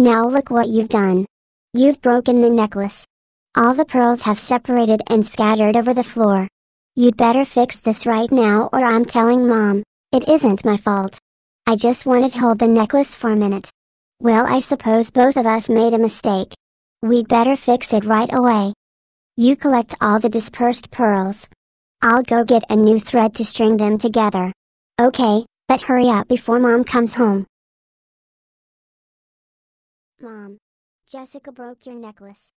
Now look what you've done. You've broken the necklace. All the pearls have separated and scattered over the floor. You'd better fix this right now or I'm telling mom, it isn't my fault. I just wanted to hold the necklace for a minute. Well I suppose both of us made a mistake. We'd better fix it right away. You collect all the dispersed pearls. I'll go get a new thread to string them together. Okay, but hurry up before mom comes home. Mom. Jessica broke your necklace.